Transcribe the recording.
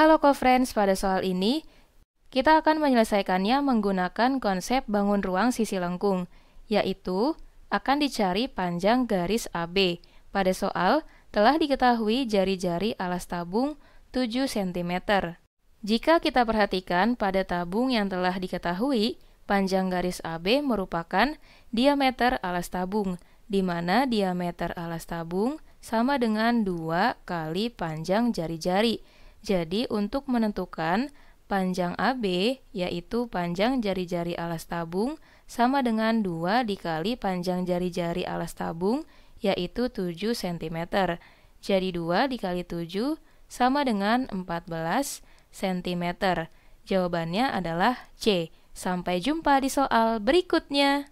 Halo co-friends, pada soal ini kita akan menyelesaikannya menggunakan konsep bangun ruang sisi lengkung, yaitu akan dicari panjang garis AB. Pada soal, telah diketahui jari-jari alas tabung 7 cm. Jika kita perhatikan pada tabung yang telah diketahui, panjang garis AB merupakan diameter alas tabung, di mana diameter alas tabung sama dengan 2 kali panjang jari-jari, jadi untuk menentukan panjang AB yaitu panjang jari-jari alas tabung sama dengan 2 dikali panjang jari-jari alas tabung yaitu 7 cm. Jadi 2 dikali 7 sama dengan 14 cm. Jawabannya adalah C. Sampai jumpa di soal berikutnya.